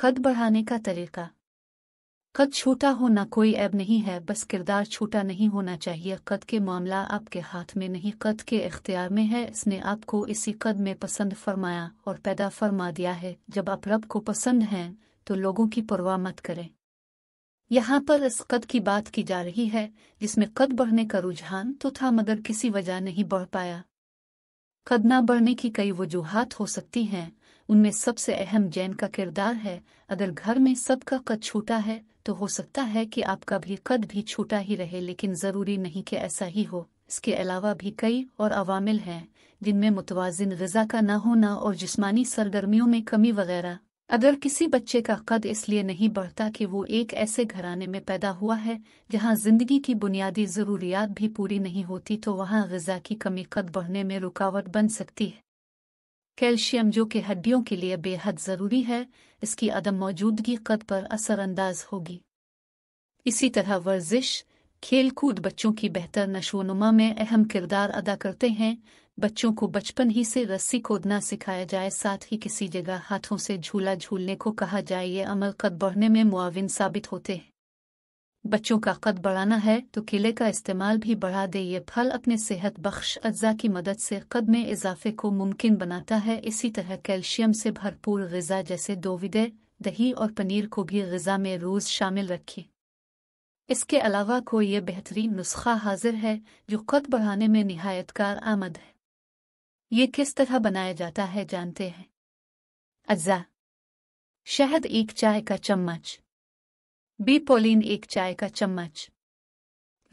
कद बढ़ाने का तरीका कद छोटा होना कोई ऐब नहीं है बस किरदार छोटा नहीं होना चाहिए कद के मामला आपके हाथ में नहीं कद के इख्तियार में है इसने आपको इसी कद में पसंद फरमाया और पैदा फरमा दिया है जब आप रब को पसंद हैं तो लोगों की परवाह मत करें यहाँ पर इस कद की बात की जा रही है जिसमें कद बढ़ने का रुझान तो था मगर किसी वजह नहीं बढ़ पाया कद बढ़ने की कई वजूहत हो सकती हैं उनमें सबसे अहम जैन का किरदार है अगर घर में सबका कद छूटा है तो हो सकता है कि आपका भी कद भी छूटा ही रहे लेकिन ज़रूरी नहीं कि ऐसा ही हो इसके अलावा भी कई और अवामिल हैं जिनमें मुतवाजन गजा का न होना और जिस्मानी सरगर्मियों में कमी वगैरह अगर किसी बच्चे का कद इसलिए नहीं बढ़ता कि वो एक ऐसे घराने में पैदा हुआ है जहाँ जिंदगी की बुनियादी ज़रूरियात भी पूरी नहीं होती तो वहां गजा की कमी कद बढ़ने में रुकावट बन सकती है कैल्शियम जो कि हड्डियों के लिए बेहद ज़रूरी है इसकी अदम मौजूदगी कद पर असरअंदाज होगी इसी तरह वर्जिश खेल कूद बच्चों की बेहतर नशोनुमा में अहम किरदार अदा करते हैं बच्चों को बचपन ही से रस्सी कूदना सिखाया जाए साथ ही किसी जगह हाथों से झूला झूलने को कहा जाए ये अमल कद बढ़ने में मुआविन साबित होते हैं बच्चों का कद बढ़ाना है तो केले का इस्तेमाल भी बढ़ा दे ये फल अपने सेहत बख्श अज्जा की मदद से कद में इजाफे को मुमकिन बनाता है इसी तरह कैल्शियम से भरपूर गज़ा जैसे दोविदे दही और पनीर को भी गज़ा में रोज़ शामिल रखें इसके अलावा कोई ये बेहतरीन नुस्खा हाजिर है जो कद बढ़ाने में नहायत कार आमद है ये किस तरह बनाया जाता है जानते हैं अज्जा शहद एक चाय का चम्मच बी पोलिन एक चाय का चम्मच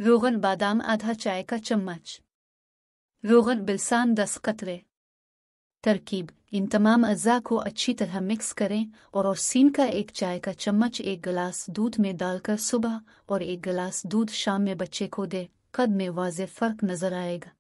रोगन बादाम आधा चाय का चम्मच रोगन बिलसान दस कतरे तरकीब इन तमाम अज्जा को अच्छी तरह मिक्स करें और, सीन का एक चाय का चम्मच एक गिलास दूध में डालकर सुबह और एक गिलास दूध शाम में बच्चे को दे कद में वाज फ़र्क नज़र आएगा